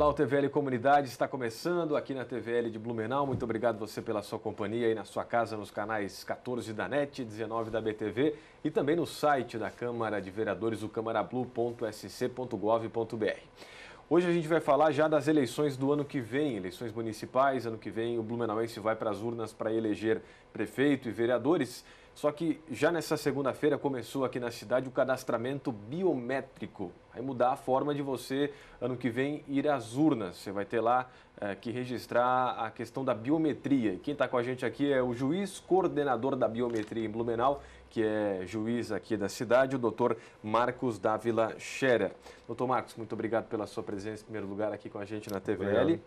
Olá, o TVL Comunidade está começando aqui na TVL de Blumenau. Muito obrigado você pela sua companhia aí na sua casa, nos canais 14 da NET, 19 da BTV e também no site da Câmara de Vereadores, o camarablu.sc.gov.br. Hoje a gente vai falar já das eleições do ano que vem, eleições municipais. Ano que vem o Blumenauense vai para as urnas para eleger prefeito e vereadores. Só que já nessa segunda-feira começou aqui na cidade o cadastramento biométrico. Vai mudar a forma de você, ano que vem, ir às urnas. Você vai ter lá é, que registrar a questão da biometria. E quem está com a gente aqui é o juiz coordenador da biometria em Blumenau, que é juiz aqui da cidade, o doutor Marcos Dávila Scherer. Doutor Marcos, muito obrigado pela sua presença, em primeiro lugar, aqui com a gente na TVL. Obrigado.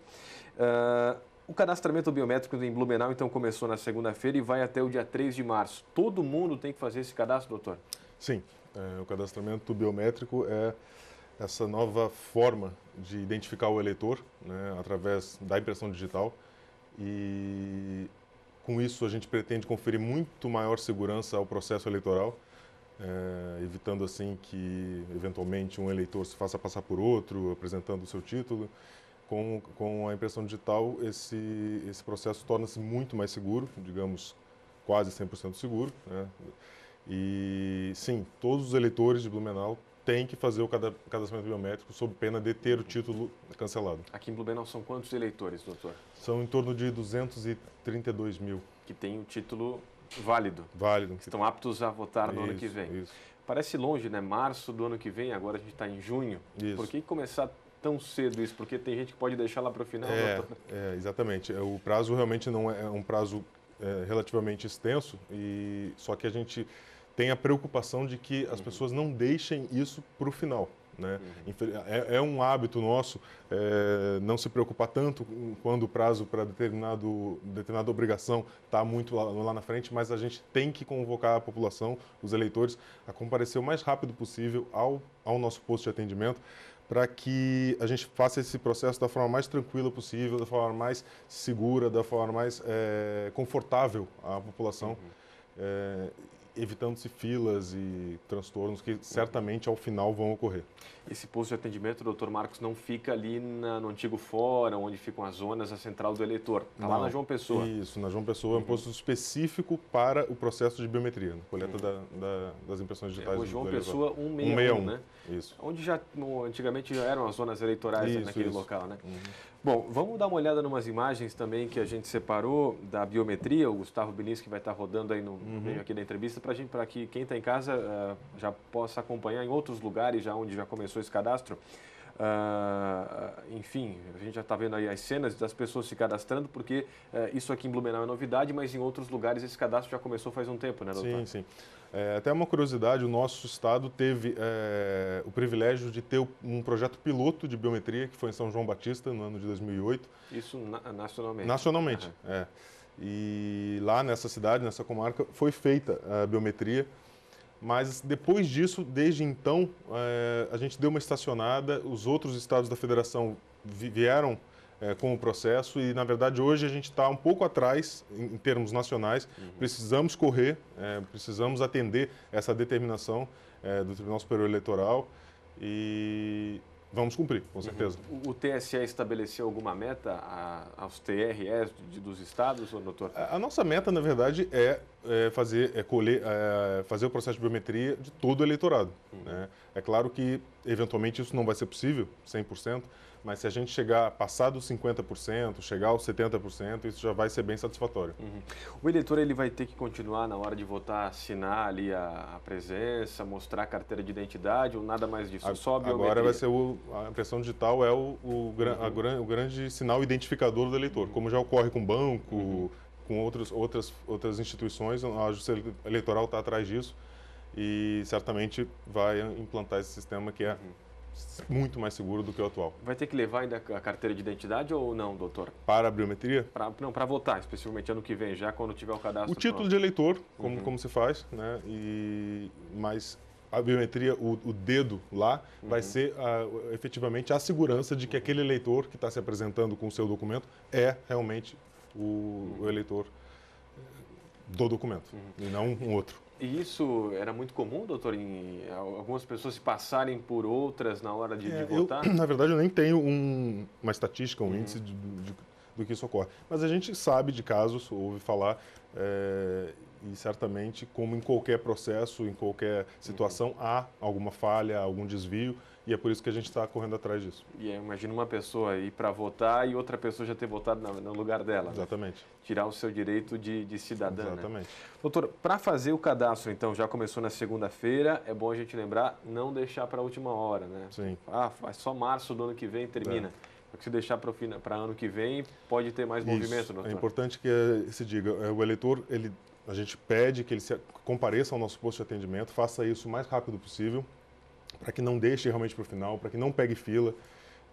Uh, o cadastramento biométrico em Blumenau, então, começou na segunda-feira e vai até o dia 3 de março. Todo mundo tem que fazer esse cadastro, doutor? Sim. É, o cadastramento biométrico é essa nova forma de identificar o eleitor né, através da impressão digital. E com isso a gente pretende conferir muito maior segurança ao processo eleitoral, é, evitando assim que eventualmente um eleitor se faça passar por outro, apresentando o seu título com, com a impressão digital, esse, esse processo torna-se muito mais seguro, digamos, quase 100% seguro. Né? E sim, todos os eleitores de Blumenau têm que fazer o cadastramento biométrico sob pena de ter o título cancelado. Aqui em Blumenau são quantos eleitores, doutor? São em torno de 232 mil. Que tem o título válido. Válido. Que estão aptos a votar no isso, ano que vem. Isso. Parece longe, né? Março do ano que vem, agora a gente está em junho. Isso. Por que começar tão cedo isso? Porque tem gente que pode deixar lá para o final. É, né? é, exatamente. É, o prazo realmente não é, é, um prazo é, relativamente extenso, e só que a gente tem a preocupação de que as uhum. pessoas não deixem isso para o final. Né? Uhum. É, é, um hábito nosso é, não se preocupar tanto quando o prazo para determinado, determinada obrigação está muito lá, lá, na frente, mas a gente tem que convocar a população, os eleitores, a comparecer o mais rápido possível ao, ao nosso posto de atendimento para que a gente faça esse processo da forma mais tranquila possível, da forma mais segura, da forma mais é, confortável à população. Uhum. É, evitando-se filas e transtornos que certamente ao final vão ocorrer. Esse posto de atendimento, doutor Marcos, não fica ali na, no antigo fórum, onde ficam as zonas, a central do eleitor. Está lá na João Pessoa. Isso, na João Pessoa uhum. é um posto específico para o processo de biometria, né? coleta uhum. da, da, das impressões é, digitais. É, o João do Pessoa 161, 161, né? Isso. Onde já, antigamente já eram as zonas eleitorais isso, naquele isso. local, né? Uhum. Bom, vamos dar uma olhada em umas imagens também que a gente separou da biometria. O Gustavo Bilinski vai estar rodando aí no uhum. meio aqui da entrevista para que quem está em casa uh, já possa acompanhar em outros lugares já onde já começou esse cadastro. Uh, enfim, a gente já está vendo aí as cenas das pessoas se cadastrando, porque uh, isso aqui em Blumenau é novidade, mas em outros lugares esse cadastro já começou faz um tempo, né, doutor? Sim, sim. É, até uma curiosidade, o nosso estado teve é, o privilégio de ter um projeto piloto de biometria, que foi em São João Batista, no ano de 2008. Isso na nacionalmente? Nacionalmente, uhum. é. E lá nessa cidade, nessa comarca, foi feita a biometria. Mas depois disso, desde então, é, a gente deu uma estacionada, os outros estados da federação vieram é, com o processo e, na verdade, hoje a gente está um pouco atrás em, em termos nacionais. Uhum. Precisamos correr, é, precisamos atender essa determinação é, do Tribunal Superior Eleitoral e vamos cumprir, com uhum. certeza. Uhum. O TSE estabeleceu alguma meta a, aos TREs de, dos estados, ou, doutor? A, a, nossa meta, na verdade, é, é fazer, é colher, é, fazer o processo de biometria de todo o eleitorado. Uhum. Né? É claro que, eventualmente, isso não vai ser possível, 100%, mas se a gente chegar, passar dos 50%, chegar aos 70%, isso já vai ser bem satisfatório. Uhum. O eleitor ele vai ter que continuar na hora de votar, assinar ali a, presença, mostrar a carteira de identidade ou nada mais disso? A, Só Agora vai ser o, a impressão digital é o, o, uhum. a o grande sinal identificador do eleitor, uhum. como já ocorre com banco, uhum. com outros, outras, outras instituições, a Justiça Eleitoral está atrás disso e certamente vai implantar esse sistema que é uhum muito mais seguro do que o atual. Vai ter que levar ainda a carteira de identidade ou não, doutor? Para a biometria? Pra, não, para votar, especificamente ano que vem, já quando tiver o cadastro. O título pronto. de eleitor, como, uhum. como se faz, né? E, mas a biometria, o, o dedo lá, uhum. vai ser efetivamente a segurança de que uhum. aquele eleitor que está se apresentando com o seu documento é realmente o, o eleitor do documento, uhum. e não um outro. E isso era muito comum, doutor, em algumas pessoas se passarem por outras na hora de, é, de votar? Eu, na verdade, eu nem tenho um, uma estatística, um uhum. índice de, de, do que isso ocorre. Mas a gente sabe de casos, ouve falar, é, e certamente, como em qualquer processo, em qualquer situação, uhum. há alguma falha, algum desvio. E é por isso que a gente está correndo atrás disso. E imagina uma pessoa ir para votar e outra pessoa já ter votado no lugar dela. Né? Exatamente. Né? Tirar o seu direito de, de cidadã. Né? Exatamente. Né? Doutor, para fazer o cadastro, então, já começou na segunda-feira, é bom a gente lembrar, não deixar para a última hora, né? Sim. Ah, faz é só março do ano que vem termina. É. Porque se deixar para ano que vem, pode ter mais isso. movimento, doutor. É importante que eh, se diga, eh, o eleitor, ele, a gente pede que ele se, compareça ao nosso posto de atendimento, faça isso o mais rápido possível para que não deixe realmente para o final, para que não pegue fila.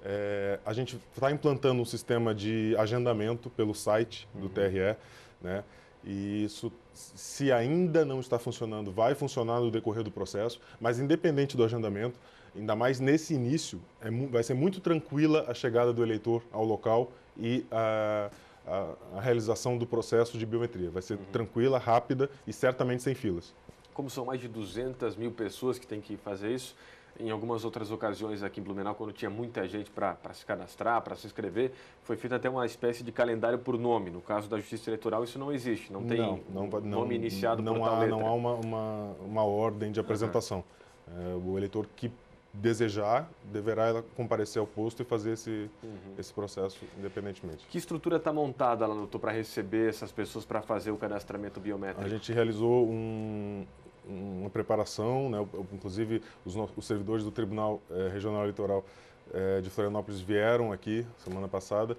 É, a gente está implantando um sistema de agendamento pelo site do uhum. TRE, né? E isso, se ainda não está funcionando, vai funcionar no decorrer do processo, mas independente do agendamento, ainda mais nesse início, é, vai ser muito tranquila a chegada do eleitor ao local e a, a, a realização do processo de biometria. Vai ser uhum. tranquila, rápida e certamente sem filas. Como são mais de 200 mil pessoas que têm que fazer isso, em algumas outras ocasiões aqui em Blumenau, quando tinha muita gente para se cadastrar, para se inscrever, foi feita até uma espécie de calendário por nome. No caso da Justiça Eleitoral, isso não existe, não tem não, não, nome não, iniciado não por há, Não há uma, uma, uma, ordem de apresentação. Uhum. É, o eleitor que desejar, deverá comparecer ao posto e fazer esse, uhum. esse processo independentemente. Que estrutura está montada lá no para receber essas pessoas para fazer o cadastramento biométrico? A gente realizou um, uma preparação, né? inclusive os, os servidores do Tribunal eh, Regional Eleitoral eh, de Florianópolis vieram aqui semana passada.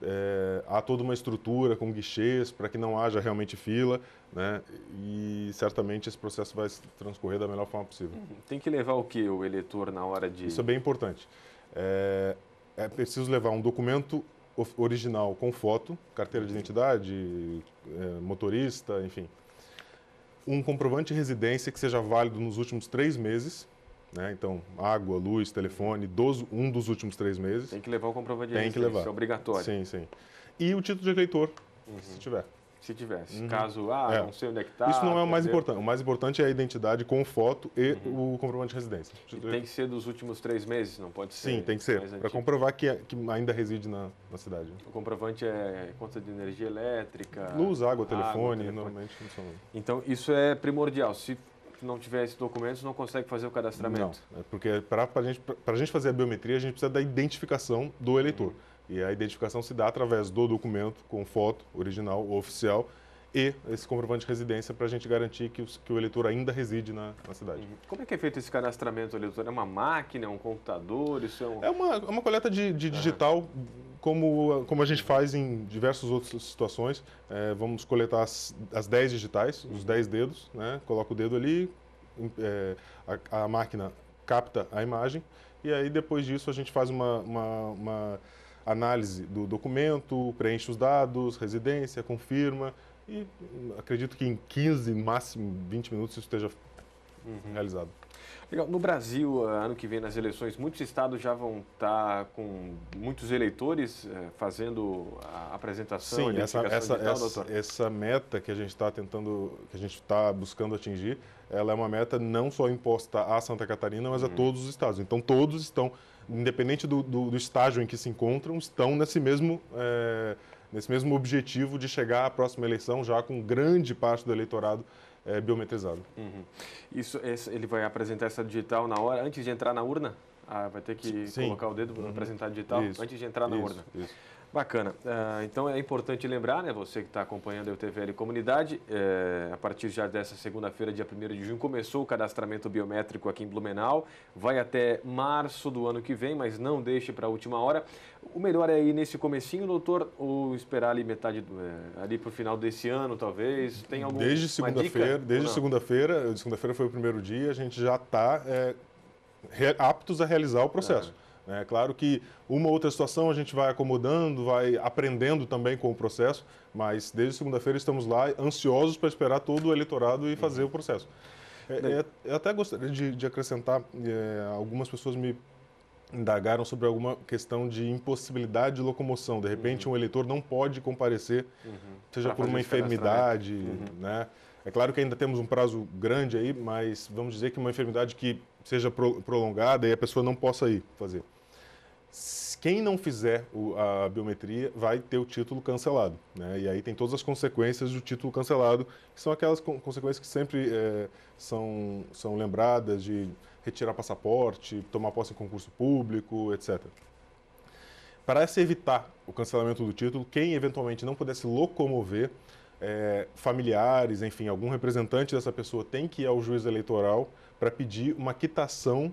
Eh, há toda uma estrutura com guichês para que não haja realmente fila, né? E certamente esse processo vai transcorrer da melhor forma possível. Uhum. Tem que levar o que o eleitor na hora de. Isso é bem importante. é, é preciso levar um documento original com foto, carteira de uhum. identidade, motorista, enfim, um comprovante de residência que seja válido nos últimos três meses. Né? Então, água, luz, telefone, dos, um dos últimos três meses. Tem que levar o comprovante de Tem residência. Tem que levar. Isso é obrigatório. Sim, sim. E o título de eleitor, uhum. se tiver. Se tivesse. Uhum. Caso, ah, é. não sei onde é que está. Isso não é o mais importante. O mais importante é a identidade com foto e uhum. o comprovante de residência. E tem que ser dos últimos três meses, não pode ser? Sim, tem que ser. Para comprovar que, é, que, ainda reside na, na, cidade. O comprovante é conta de energia elétrica. Luz, água, água telefone, normalmente Então, isso é primordial. Se não tiver esses documentos, não consegue fazer o cadastramento. Não, é porque para a gente, gente fazer a biometria, a gente precisa da identificação do eleitor. Uhum. E a identificação se dá através do documento com foto original ou oficial e esse comprovante de residência para a gente garantir que, os, que, o eleitor ainda reside na, na, cidade. Uhum. Como é que é feito esse cadastramento eleitor? É uma máquina, é um computador? Isso é, um... é uma, é uma coleta de, de ah. digital, uhum. como, como a gente faz em diversas outras situações. É, vamos coletar as, as 10 digitais, uhum. os 10 dedos, né? coloca o dedo ali, é, a, a, máquina capta a imagem e aí depois disso a gente faz uma, uma, uma análise do documento, preenche os dados, residência, confirma. E hum, acredito que em 15, máximo 20 minutos isso esteja uhum. realizado. Legal. No Brasil, eh, ano que vem nas eleições, muitos estados já vão estar tá com muitos eleitores eh, fazendo a apresentação. Sim, a essa, essa, digital, essa, essa, meta que a gente está tentando, que a gente está buscando atingir, ela é uma meta não só imposta a Santa Catarina, mas uhum. a todos os estados. Então todos estão independente do, do, do estágio em que se encontram, estão nesse mesmo, é, nesse mesmo objetivo de chegar à próxima eleição já com grande parte do eleitorado é, biometrizado. Uhum. Isso, esse, ele vai apresentar essa digital na hora, antes de entrar na urna? Ah, vai ter que Sim. colocar o dedo para uhum. apresentar digital isso, antes de entrar na isso, urna. Isso. Bacana. Ah, então é importante lembrar, né, você que está acompanhando a UTVL Comunidade, é, a partir já dessa segunda-feira, dia 1 de junho, começou o cadastramento biométrico aqui em Blumenau. Vai até março do ano que vem, mas não deixe para a última hora. O melhor é ir nesse comecinho, doutor, ou esperar ali metade, é, ali para o final desse ano, talvez? Tem Desde segunda-feira, desde segunda-feira, segunda-feira foi o primeiro dia, a gente já está é, eh, aptos a realizar o processo. É né? claro que uma outra situação a gente vai acomodando, vai aprendendo também com o processo, mas desde segunda-feira estamos lá ansiosos para esperar todo o eleitorado e fazer uhum. o processo. É, é, eu até gostaria de, de acrescentar, é, algumas pessoas me indagaram sobre alguma questão de impossibilidade de locomoção. De repente, uhum. um eleitor não pode comparecer, uhum. seja pra por uma enfermidade, uhum. né? É claro que ainda temos um prazo grande aí, mas vamos dizer que uma enfermidade que seja pro, prolongada e a pessoa não possa ir fazer. Quem não fizer o, a biometria vai ter o título cancelado, né? E aí tem todas as consequências do título cancelado, que são aquelas co consequências que sempre é, são, são lembradas de retirar passaporte, tomar posse em concurso público, etc. Para se evitar o cancelamento do título, quem eventualmente não pudesse locomover é, familiares, enfim, algum representante dessa pessoa tem que ir ao juiz eleitoral para pedir uma quitação,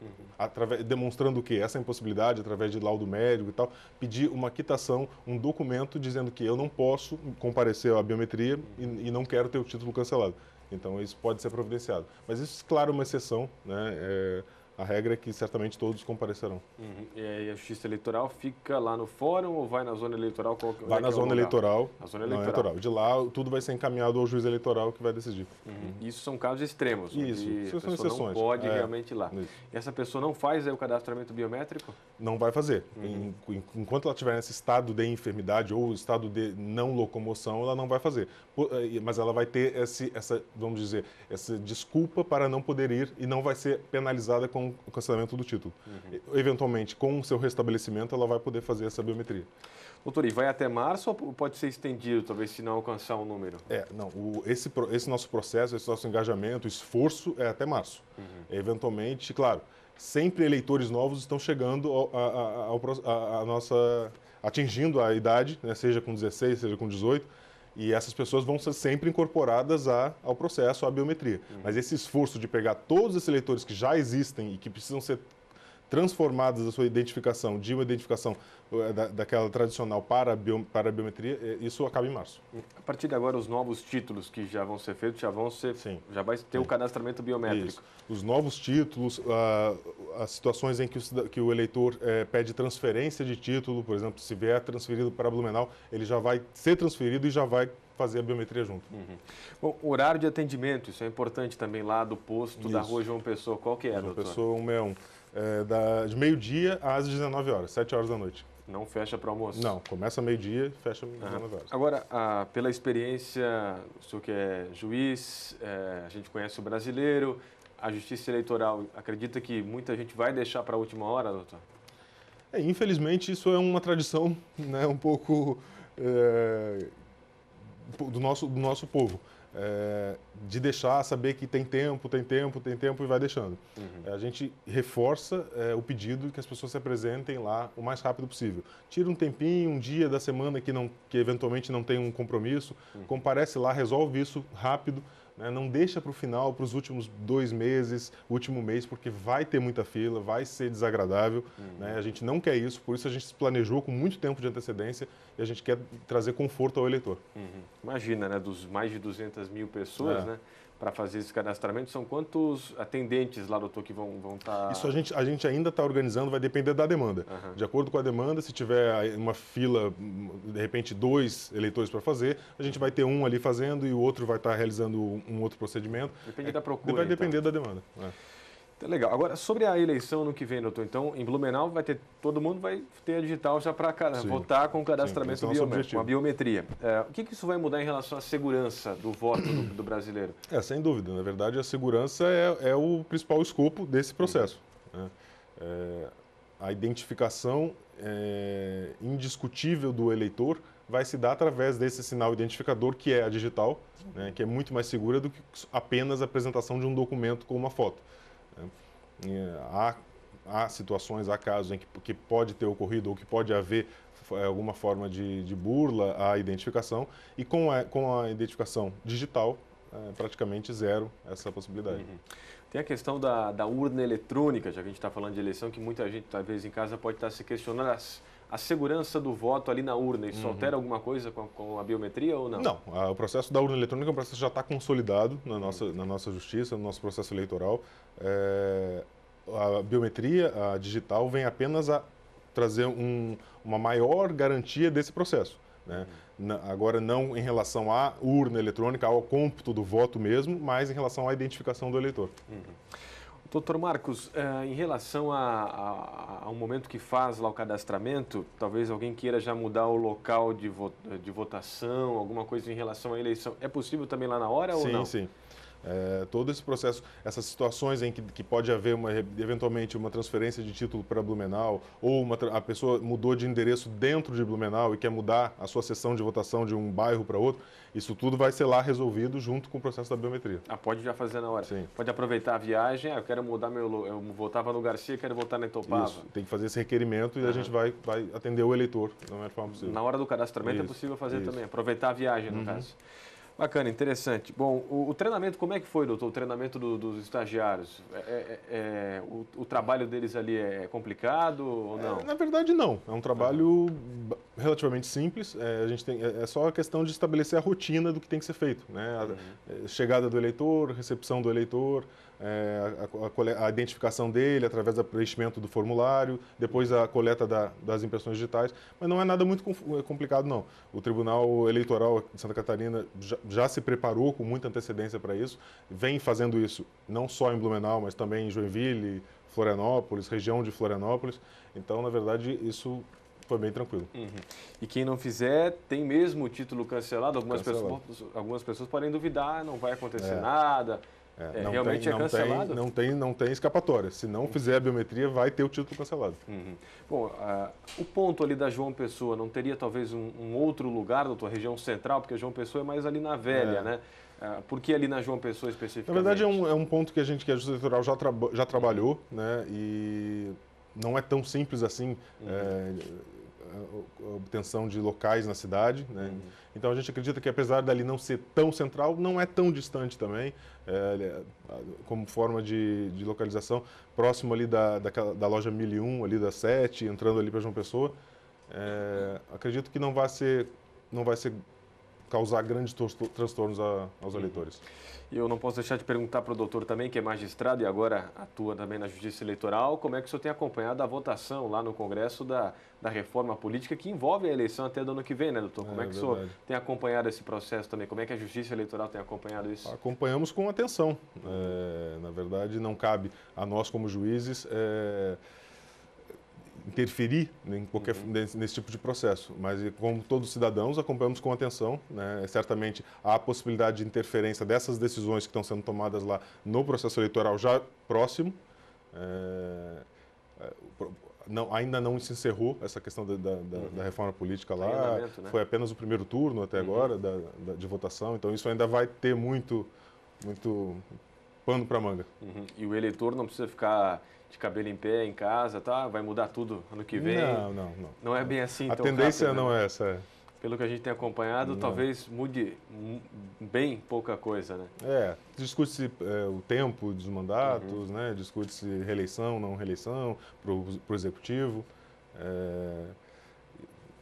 uhum. através, demonstrando o quê? Essa impossibilidade, através de laudo médico e tal, pedir uma quitação, um documento dizendo que eu não posso comparecer à biometria uhum. e, e, não quero ter o título cancelado. Então, isso pode ser providenciado. Mas isso, claro, é uma exceção, né? É, a regra é que certamente todos comparecerão. Uhum. E a justiça eleitoral fica lá no fórum ou vai na zona eleitoral? Qual, vai é na é zona, eleitoral, na zona é eleitoral. De lá, tudo vai ser encaminhado ao juiz eleitoral que vai decidir. Uhum. Uhum. Isso são casos extremos. Isso, isso são exceções. não pode é, realmente ir lá. Isso. Essa pessoa não faz o cadastramento biométrico? Não vai fazer. Uhum. Enquanto ela estiver nesse estado de enfermidade ou estado de não locomoção, ela não vai fazer. Eh, mas ela vai ter esse, essa, vamos dizer, essa desculpa para não poder ir e não vai ser penalizada com o cancelamento do título. Uhum. Eventualmente, com o seu restabelecimento, ela vai poder fazer essa biometria. Doutor, e vai até março ou pode ser estendido, talvez, se não alcançar um número? É, não. O, esse, esse nosso processo, esse nosso engajamento, esforço é até março. Uhum. Eventualmente, claro, sempre eleitores novos estão chegando ao, a, a, a, a nossa. atingindo a idade, né, seja com 16, seja com 18 e essas pessoas vão ser sempre incorporadas a, ao processo, à biometria. Uhum. Mas esse esforço de pegar todos esses eleitores que já existem e que precisam ser transformadas a sua identificação de uma identificação eh, da, daquela tradicional para a, bio, para a biometria, eh, isso acaba em março. A partir de agora, os novos títulos que já vão ser feitos já vão ser. Sim. Já vai ter o um cadastramento biométrico. Isso. Os novos títulos, ah, as situações em que o, que o eleitor eh, pede transferência de título, por exemplo, se vier transferido para Blumenau, ele já vai ser transferido e já vai fazer a biometria junto. Uhum. Bom, horário de atendimento, isso é importante também lá do posto isso. da rua João Pessoa, qual que é, João doutor? Pessoa 161 é, meio-dia às 19 horas, 7 horas da noite. Não fecha para almoço? Não, começa meio-dia e fecha às 19 horas. Agora, ah, pela experiência, o senhor que é juiz, é, a gente conhece o brasileiro, a justiça eleitoral acredita que muita gente vai deixar para a última hora, doutor? É, infelizmente, isso é uma tradição né, um pouco é, do, nosso, do nosso povo é, de deixar, saber que tem tempo, tem tempo, tem tempo e vai deixando. Uhum. É, a gente reforça é, o pedido que as pessoas se apresentem lá o mais rápido possível. Tira um tempinho, um dia da semana que, não, que eventualmente não tem um compromisso, uhum. comparece lá, resolve isso rápido né? Não deixa para o final, para os últimos dois meses, último mês, porque vai ter muita fila, vai ser desagradável. Uhum. Né? A gente não quer isso, por isso a gente se planejou com muito tempo de antecedência e a gente quer trazer conforto ao eleitor. Uhum. Imagina, né? dos mais de 200 mil pessoas, é. né? para fazer esse cadastramento? São quantos atendentes lá, doutor, que vão estar. Vão tá... Isso a gente, a gente ainda está organizando, vai depender da demanda. Uhum. De acordo com a demanda, se tiver uma fila, de repente, dois eleitores para fazer, a gente vai ter um ali fazendo e o outro vai estar tá realizando um outro procedimento. Depende é, da procura. Vai depender então. da demanda. É. Tá legal. Agora, sobre a eleição no que vem, doutor, então, em Blumenau vai ter, todo mundo vai ter a digital já para votar com o cadastramento então é sim, biométrico, com a biometria. É, o que, que, isso vai mudar em relação à segurança do voto do, do brasileiro? É, sem dúvida. Na verdade, a segurança é, é o principal escopo desse processo. Uhum. Né? É, a identificação é, indiscutível do eleitor vai se dar através desse sinal identificador que é a digital, né, que é muito mais segura do que apenas a apresentação de um documento com uma foto. É, é, há, há situações, há casos em que, que pode ter ocorrido ou que pode haver é, alguma forma de, de burla à identificação e com a, com a identificação digital é praticamente zero essa possibilidade. Uhum. Tem a questão da, da urna eletrônica, já que a gente está falando de eleição, que muita gente, talvez em casa, pode estar tá se questionando. As a segurança do voto ali na urna, isso uhum. altera alguma coisa com a, com a, biometria ou não? Não, a, o processo da urna eletrônica é um processo que já está consolidado na nossa, uhum. na nossa justiça, no nosso processo eleitoral. É, a biometria a digital vem apenas a trazer um, uma maior garantia desse processo. Né? Uhum. agora, não em relação à urna eletrônica, ao cômputo do voto mesmo, mas em relação à identificação do eleitor. Uhum. Doutor Marcos, eh, em relação a, a, ao momento que faz lá o cadastramento, talvez alguém queira já mudar o local de, vo, de votação, alguma coisa em relação à eleição. É possível também lá na hora sim, ou não? Sim, sim. É, todo esse processo, essas situações em que, que pode haver uma, eventualmente uma transferência de título para Blumenau ou uma, a pessoa mudou de endereço dentro de Blumenau e quer mudar a sua sessão de votação de um bairro para outro, isso tudo vai ser lá resolvido junto com o processo da biometria. Ah, pode já fazer na hora. Sim. Pode aproveitar a viagem, ah, eu quero mudar meu... Eu voltava no Garcia, quero voltar na Itopava. Isso, tem que fazer esse requerimento e uhum. a gente vai, vai atender o eleitor da melhor forma possível. Na hora do cadastramento é isso, é possível fazer isso. também, aproveitar a viagem, no uhum. caso. Bacana, interessante. Bom, o, o, treinamento, como é que foi, doutor, o treinamento do, dos estagiários? É, é, é, o, o, trabalho deles ali é complicado ou não? É, na verdade, não. É um trabalho relativamente simples. É, a gente tem, é, é, só a questão de estabelecer a rotina do que tem que ser feito. Né? A, uhum. É, chegada do eleitor, recepção do eleitor, é, a, a, a, identificação dele através do preenchimento do formulário, depois a coleta da, das impressões digitais. Mas não é nada muito é, complicado, não. O Tribunal Eleitoral de Santa Catarina já, já se preparou com muita antecedência para isso, vem fazendo isso não só em Blumenau, mas também em Joinville, Florianópolis, região de Florianópolis. Então, na verdade, isso foi bem tranquilo. Uhum. E quem não fizer, tem mesmo o título cancelado. Algumas, cancelado. Pessoas, algumas pessoas podem duvidar, não vai acontecer é. nada. É, é realmente é tem, é cancelado? Tem, não, tem, não tem escapatória. Se não uhum. fizer a biometria, vai ter o título cancelado. Uhum. Bom, uh, o ponto ali da João Pessoa, não teria talvez um, um, outro lugar da tua região central? Porque a João Pessoa é mais ali na velha, é. né? Uh, por que ali na João Pessoa especificamente? Na verdade, é um, é um ponto que a gente, que a Justiça Eleitoral já, já trabalhou, né? E não é tão simples assim uhum. é, a obtenção de locais na cidade. Né? Uhum. Então a gente acredita que apesar dali não ser tão central, não é tão distante também, é, é como forma de, de, localização, próximo ali da, da, da loja 1001, ali da 7, entrando ali para João Pessoa. É, acredito que não vai ser, não vai ser causar grandes transtornos a, aos eleitores. E eu não posso deixar de perguntar para o doutor também, que é magistrado e agora atua também na Justiça Eleitoral, como é que o senhor tem acompanhado a votação lá no Congresso da, da reforma política que envolve a eleição até do ano que vem, né, doutor? Como é, é que verdade. o senhor tem acompanhado esse processo também? Como é que a Justiça Eleitoral tem acompanhado isso? Acompanhamos com atenção. É, na verdade, não cabe a nós, como juízes, é interferir né, em qualquer, uhum. nesse, nesse, tipo de processo. Mas, como todos os cidadãos, acompanhamos com atenção. Né? É certamente há a possibilidade de interferência dessas decisões que estão sendo tomadas lá no processo eleitoral já próximo. É... é não, ainda não se encerrou essa questão da, da, uhum. da reforma política lá. Né? Foi apenas o primeiro turno até uhum. agora da, de votação, então isso ainda vai ter muito, muito pano para manga. Uhum. E o eleitor não precisa ficar de cabelo em pé em casa, tá? Vai mudar tudo ano que vem? Não, não, não. Não é bem assim. A tendência rápido, não né? é essa. É. Pelo que a gente tem acompanhado, não. talvez mude bem pouca coisa, né? É, discute-se é, o tempo dos mandatos, uhum. né? Discute-se reeleição, não reeleição para o executivo. É,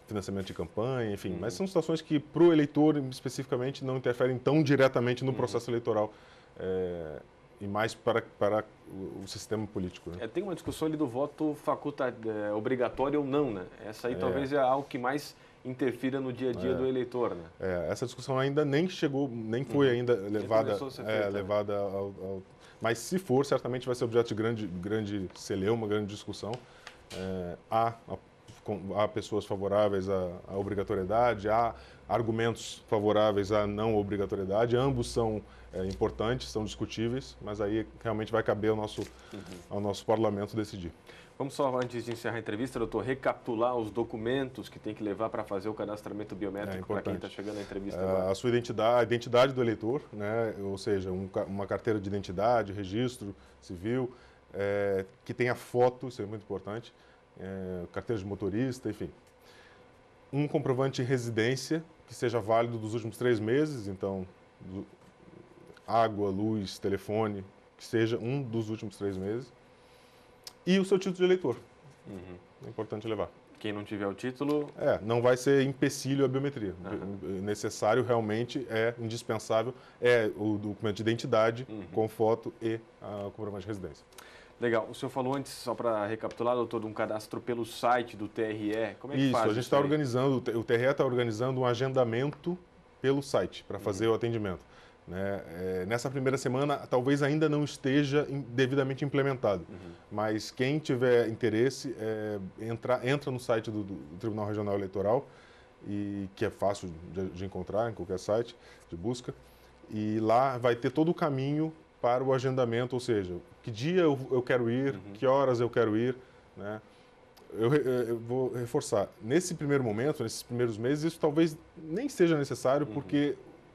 financiamento de campanha, enfim, uhum. mas são situações que para o eleitor especificamente não interferem tão diretamente no uhum. processo eleitoral é, e mais para, para o sistema político. Né? É, tem uma discussão ali do voto faculta, é, obrigatório ou não, né? Essa aí é. talvez é algo que mais interfira no dia a dia é. do eleitor, né? É, essa discussão ainda nem chegou, nem foi uhum. ainda então levada, é, feita, né? levada ao, ao, Mas se for, certamente vai ser objeto de grande, grande celeuma, grande discussão. há há pessoas favoráveis à, à, obrigatoriedade, há argumentos favoráveis à não obrigatoriedade, ambos são é, importantes, são discutíveis, mas aí realmente vai caber ao nosso, uhum. ao nosso parlamento decidir. Vamos só, antes de encerrar a entrevista, doutor, recapitular os documentos que tem que levar para fazer o cadastramento biométrico é para quem está chegando à entrevista é, agora. A sua identidade, a identidade do eleitor, né? ou seja, um, uma carteira de identidade, registro civil, é, que tenha foto, isso é muito importante, é, carteira de motorista, enfim. Um comprovante de residência, que seja válido dos últimos três meses, então, do, água, luz, telefone, que seja um dos últimos três meses, e o seu título de eleitor. Uhum. É importante levar. Quem não tiver o título. É, não vai ser empecilho a biometria. Uhum. Necessário realmente é indispensável é o documento de identidade uhum. com foto e a ah, comprovante de residência. Legal. O senhor falou antes, só para recapitular, doutor, de um cadastro pelo site do TRE. Como é que isso, faz? A gente está organizando, o TRE está organizando um agendamento pelo site para uhum. fazer uhum. o atendimento. Né? É, nessa primeira semana, talvez ainda não esteja devidamente implementado, uhum. mas quem tiver interesse, é, entra, entra no site do, do, Tribunal Regional Eleitoral, e que é fácil de, de encontrar em qualquer site de busca, e lá vai ter todo o caminho para o agendamento, ou seja, que dia eu, eu quero ir, uhum. que horas eu quero ir, né? Eu, eu, vou reforçar. Nesse primeiro momento, nesses primeiros meses, isso talvez nem seja necessário, uhum. porque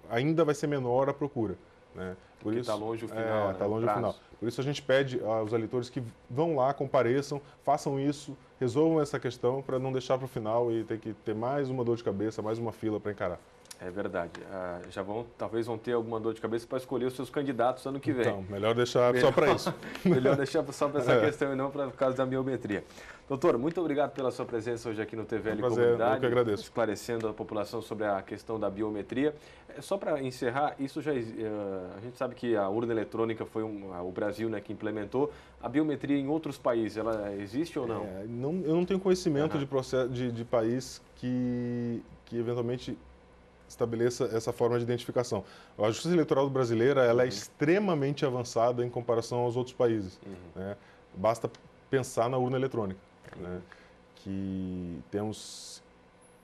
ainda vai ser menor a procura. Né? Por Porque isso está longe o final. Está é, né? Tá longe o final. Por isso a gente pede aos eleitores que vão lá, compareçam, façam isso, resolvam essa questão para não deixar para o final e ter que ter mais uma dor de cabeça, mais uma fila para encarar. É verdade. Ah, já vão, talvez vão ter alguma dor de cabeça para escolher os seus candidatos ano que vem. Então, melhor deixar melhor, só para isso. melhor deixar só para essa é. questão e não para o caso da biometria. Doutor, muito obrigado pela sua presença hoje aqui no TVL é um prazer, Comunidade. Eu que agradeço. Esclarecendo a população sobre a questão da biometria. É, só para encerrar, isso já eh, a gente sabe que a urna eletrônica foi um, o Brasil né, que implementou. A biometria em outros países, ela existe ou não? É, não eu não tenho conhecimento uhum. de, processo, de, de país que, que eventualmente estabeleça essa forma de identificação. A justiça eleitoral brasileira ela é uhum. é extremamente avançada em comparação aos outros países. Uhum. Né? Basta pensar na urna eletrônica, uhum. né? que temos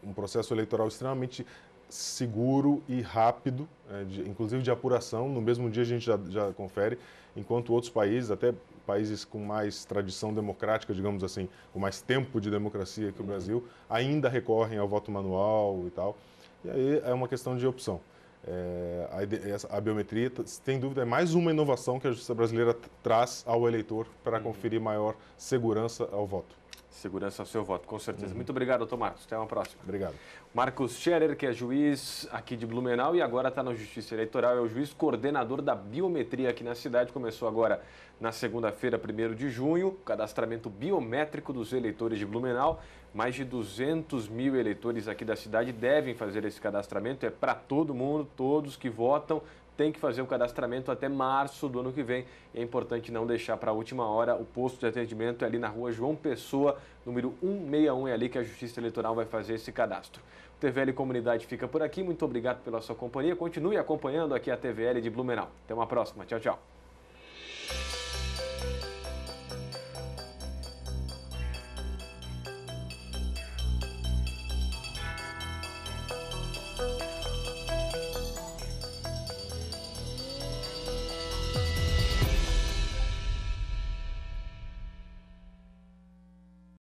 um processo eleitoral extremamente seguro e rápido, é, de, inclusive de apuração. No mesmo dia a gente já, já, confere, enquanto outros países, até países com mais tradição democrática, digamos assim, com mais tempo de democracia que o uhum. Brasil, ainda recorrem ao voto manual e tal. E aí é uma questão de opção. É, a, a, biometria, sem dúvida, é mais uma inovação que a justiça brasileira traz ao eleitor para uhum. conferir maior segurança ao voto. Segurança ao seu voto, com certeza. Uhum. Muito obrigado, doutor Marcos. Até uma próxima. Obrigado. Marcos Scherer, que é juiz aqui de Blumenau e agora está na Justiça Eleitoral, é o juiz coordenador da biometria aqui na cidade. Começou agora na segunda-feira, 1 de junho, o cadastramento biométrico dos eleitores de Blumenau. Mais de 200 mil eleitores aqui da cidade devem fazer esse cadastramento. É para todo mundo, todos que votam têm que fazer o cadastramento até março do ano que vem. É importante não deixar para a última hora. O posto de atendimento é ali na rua João Pessoa, número 161. É ali que a Justiça Eleitoral vai fazer esse cadastro. O TVL Comunidade fica por aqui. Muito obrigado pela sua companhia. Continue acompanhando aqui a TVL de Blumenau. Até uma próxima. Tchau, tchau.